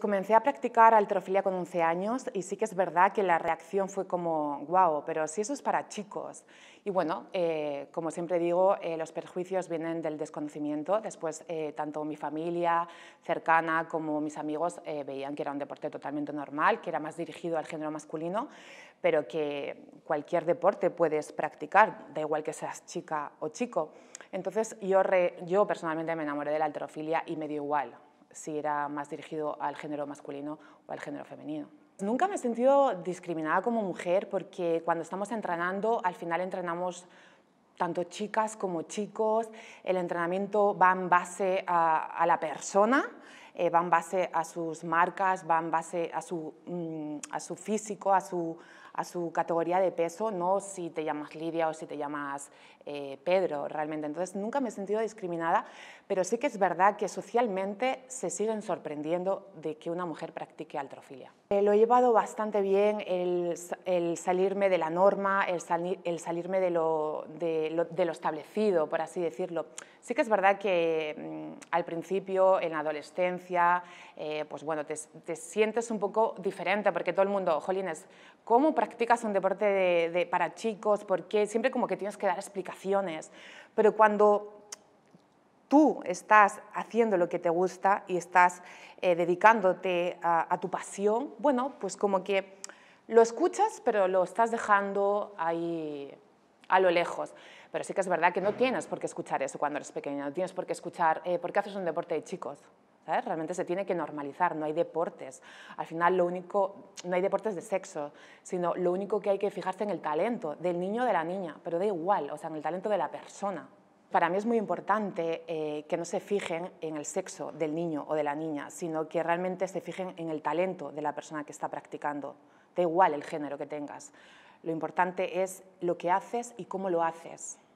Comencé a practicar alterofilia con 11 años y sí que es verdad que la reacción fue como, wow, pero si eso es para chicos. Y bueno, eh, como siempre digo, eh, los perjuicios vienen del desconocimiento. Después, eh, tanto mi familia cercana como mis amigos veían que era un deporte totalmente normal, que era más dirigido al género masculino, pero que cualquier deporte puedes practicar, da igual que seas chica o chico. Entonces, yo, yo personalmente me enamoré de la alterofilia y me dio igual si era más dirigido al género masculino o al género femenino. Nunca me he sentido discriminada como mujer porque cuando estamos entrenando, al final entrenamos tanto chicas como chicos, el entrenamiento va en base a, la persona eh, van base a sus marcas, van base a su, mm, a su físico, a su, a su categoría de peso, no si te llamas Lidia o si te llamas eh, Pedro realmente. Entonces nunca me he sentido discriminada, pero sí que es verdad que socialmente se siguen sorprendiendo de que una mujer practique altrofilia. Eh, lo he llevado bastante bien el, salirme de la norma, el, salirme de lo, de, lo, establecido, por así decirlo. Sí que es verdad que mm, al principio, en la adolescencia, eh, pues bueno, te, sientes un poco diferente porque todo el mundo, jolines, ¿cómo practicas un deporte de, para chicos? Porque siempre como que tienes que dar explicaciones, pero cuando tú estás haciendo lo que te gusta y estás eh, dedicándote a, tu pasión, bueno, pues como que lo escuchas, pero lo estás dejando ahí a lo lejos. Pero sí que es verdad que no tienes por qué escuchar eso cuando eres pequeña, no tienes por qué escuchar eh, por qué haces un deporte de chicos. Realmente se tiene que normalizar, no hay deportes. Al final lo único, no hay deportes de sexo, sino lo único que hay que fijarse en el talento del niño o de la niña, pero da igual, o sea, en el talento de la persona. Para mí es muy importante eh, que no se fijen en el sexo del niño o de la niña, sino que realmente se fijen en el talento de la persona que está practicando. Da igual el género que tengas. Lo importante es lo que haces y cómo lo haces.